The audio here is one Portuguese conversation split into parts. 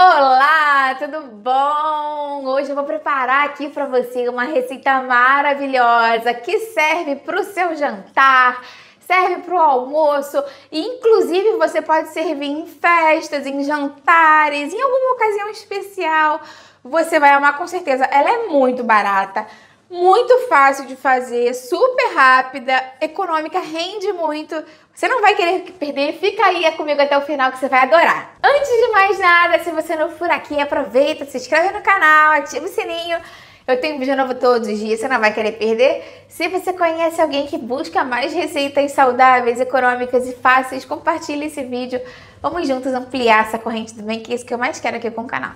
Olá, tudo bom? Hoje eu vou preparar aqui para você uma receita maravilhosa que serve para o seu jantar, serve para o almoço e inclusive você pode servir em festas, em jantares, em alguma ocasião especial. Você vai amar com certeza. Ela é muito barata muito fácil de fazer, super rápida, econômica, rende muito. Você não vai querer perder, fica aí comigo até o final que você vai adorar. Antes de mais nada, se você não for aqui, aproveita, se inscreve no canal, ativa o sininho eu tenho vídeo novo todos os dias, você não vai querer perder. Se você conhece alguém que busca mais receitas saudáveis, econômicas e fáceis, compartilhe esse vídeo. Vamos juntos ampliar essa corrente do bem, que é isso que eu mais quero aqui com o canal.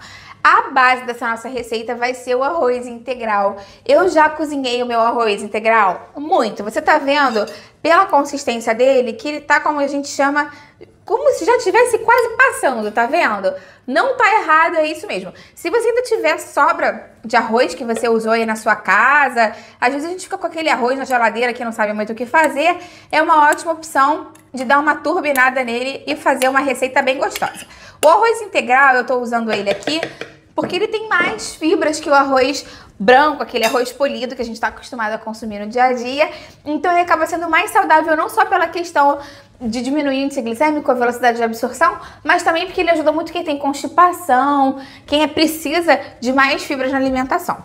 A base dessa nossa receita vai ser o arroz integral. Eu já cozinhei o meu arroz integral muito. Você tá vendo pela consistência dele que ele tá como a gente chama como se já tivesse quase passando, tá vendo? Não tá errado, é isso mesmo. Se você ainda tiver sobra de arroz que você usou aí na sua casa, às vezes a gente fica com aquele arroz na geladeira que não sabe muito o que fazer, é uma ótima opção de dar uma turbinada nele e fazer uma receita bem gostosa. O arroz integral, eu tô usando ele aqui porque ele tem mais fibras que o arroz branco, aquele arroz polido que a gente está acostumado a consumir no dia a dia. Então ele acaba sendo mais saudável não só pela questão de diminuir o índice glicêmico, a velocidade de absorção, mas também porque ele ajuda muito quem tem constipação, quem é precisa de mais fibras na alimentação.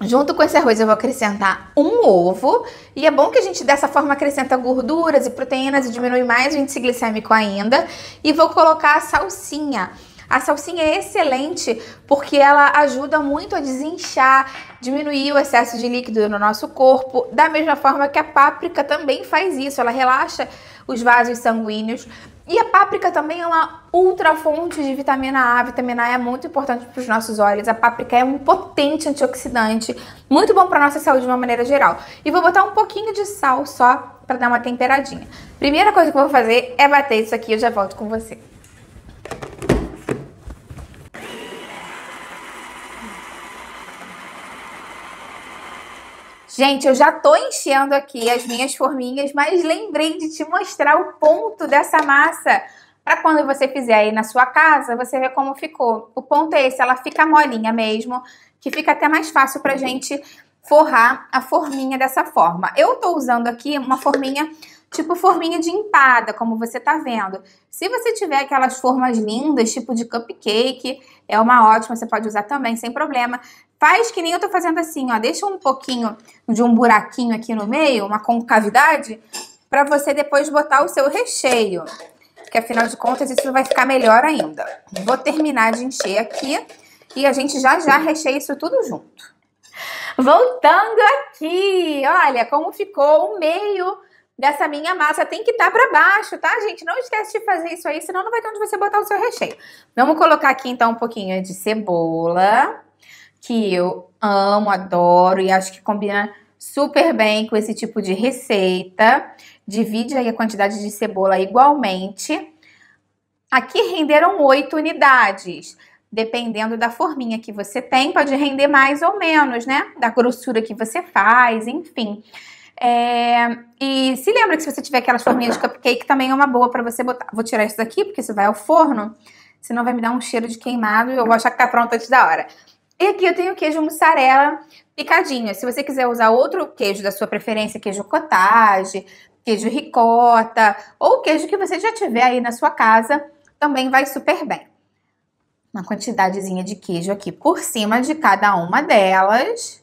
Junto com esse arroz eu vou acrescentar um ovo e é bom que a gente dessa forma acrescenta gorduras e proteínas e diminui mais o índice glicêmico ainda. E vou colocar a salsinha. A salsinha é excelente porque ela ajuda muito a desinchar, diminuir o excesso de líquido no nosso corpo, da mesma forma que a páprica também faz isso, ela relaxa os vasos sanguíneos. E a páprica também é uma ultra fonte de vitamina A. A vitamina A é muito importante para os nossos olhos. A páprica é um potente antioxidante, muito bom para nossa saúde de uma maneira geral. E vou botar um pouquinho de sal só para dar uma temperadinha. Primeira coisa que eu vou fazer é bater isso aqui, eu já volto com você. Gente, eu já tô enchendo aqui as minhas forminhas, mas lembrei de te mostrar o ponto dessa massa. Para quando você fizer aí na sua casa, você ver como ficou. O ponto é esse, ela fica molinha mesmo, que fica até mais fácil pra gente forrar a forminha dessa forma. Eu tô usando aqui uma forminha tipo forminha de empada, como você tá vendo. Se você tiver aquelas formas lindas, tipo de cupcake, é uma ótima, você pode usar também, sem problema. Faz que nem eu tô fazendo assim, ó, deixa um pouquinho de um buraquinho aqui no meio, uma concavidade, para você depois botar o seu recheio. Porque afinal de contas isso vai ficar melhor ainda. Vou terminar de encher aqui e a gente já já recheia isso tudo junto. Voltando aqui, olha como ficou o meio dessa minha massa tem que estar tá para baixo, tá, gente? Não esquece de fazer isso aí, senão não vai ter onde você botar o seu recheio. Vamos colocar aqui então um pouquinho de cebola, que eu amo, adoro e acho que combina super bem com esse tipo de receita. Divide aí a quantidade de cebola igualmente. Aqui renderam 8 unidades. Dependendo da forminha que você tem, pode render mais ou menos, né? Da grossura que você faz, enfim. É, e se lembra que se você tiver aquelas forminhas de cupcake, também é uma boa para você botar. Vou tirar isso daqui, porque isso vai ao forno, senão vai me dar um cheiro de queimado e eu vou achar que tá pronto antes da hora. E aqui eu tenho queijo mussarela picadinho. Se você quiser usar outro queijo da sua preferência, queijo cottage, queijo ricota, ou queijo que você já tiver aí na sua casa, também vai super bem. Uma quantidadezinha de queijo aqui por cima de cada uma delas.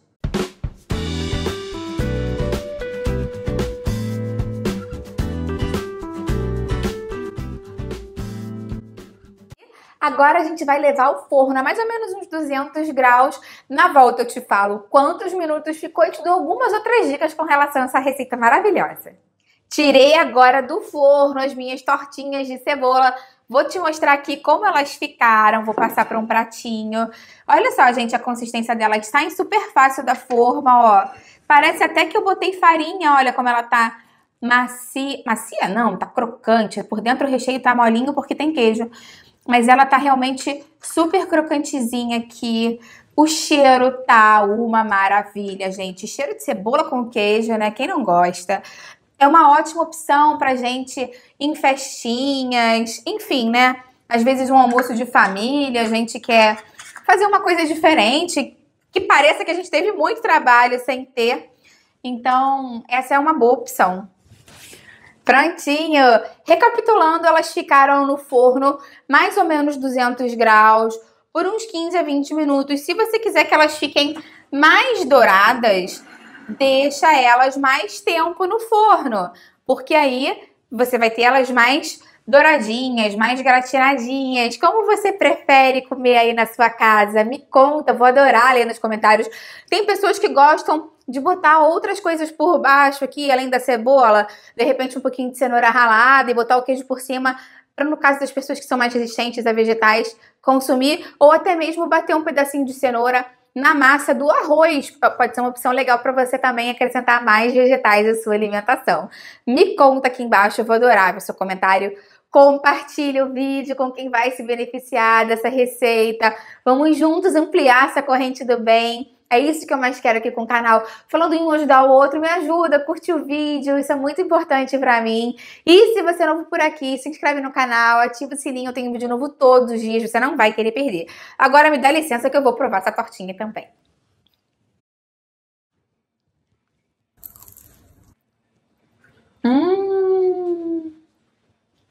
Agora a gente vai levar ao forno a mais ou menos uns 200 graus. Na volta eu te falo quantos minutos ficou e te dou algumas outras dicas com relação a essa receita maravilhosa. Tirei agora do forno as minhas tortinhas de cebola. Vou te mostrar aqui como elas ficaram. Vou passar para um pratinho. Olha só, gente, a consistência delas está em super fácil da forma, ó. Parece até que eu botei farinha, olha como ela tá macia. Macia não, tá crocante. Por dentro o recheio tá molinho porque tem queijo. Mas ela tá realmente super crocantezinha aqui. O cheiro tá uma maravilha, gente. Cheiro de cebola com queijo, né? Quem não gosta? É uma ótima opção pra gente em festinhas, enfim, né? Às vezes um almoço de família, a gente quer fazer uma coisa diferente, que pareça que a gente teve muito trabalho sem ter. Então, essa é uma boa opção. Prontinho! Recapitulando, elas ficaram no forno mais ou menos 200 graus por uns 15 a 20 minutos. Se você quiser que elas fiquem mais douradas, deixa elas mais tempo no forno, porque aí você vai ter elas mais douradinhas, mais gratinadinhas. Como você prefere comer aí na sua casa? Me conta, vou adorar ler nos comentários. Tem pessoas que gostam de botar outras coisas por baixo aqui, além da cebola, de repente um pouquinho de cenoura ralada e botar o queijo por cima, para no caso das pessoas que são mais resistentes a vegetais consumir, ou até mesmo bater um pedacinho de cenoura na massa do arroz. Pode ser uma opção legal para você também acrescentar mais vegetais à sua alimentação. Me conta aqui embaixo, eu vou adorar ver seu comentário compartilhe o vídeo com quem vai se beneficiar dessa receita. Vamos juntos ampliar essa corrente do bem. É isso que eu mais quero aqui com o canal. Falando em um ajudar o outro, me ajuda, curte o vídeo, isso é muito importante pra mim. E se você é novo por aqui, se inscreve no canal, ativa o sininho, eu tenho vídeo novo todos os dias, você não vai querer perder. Agora me dá licença que eu vou provar essa tortinha também.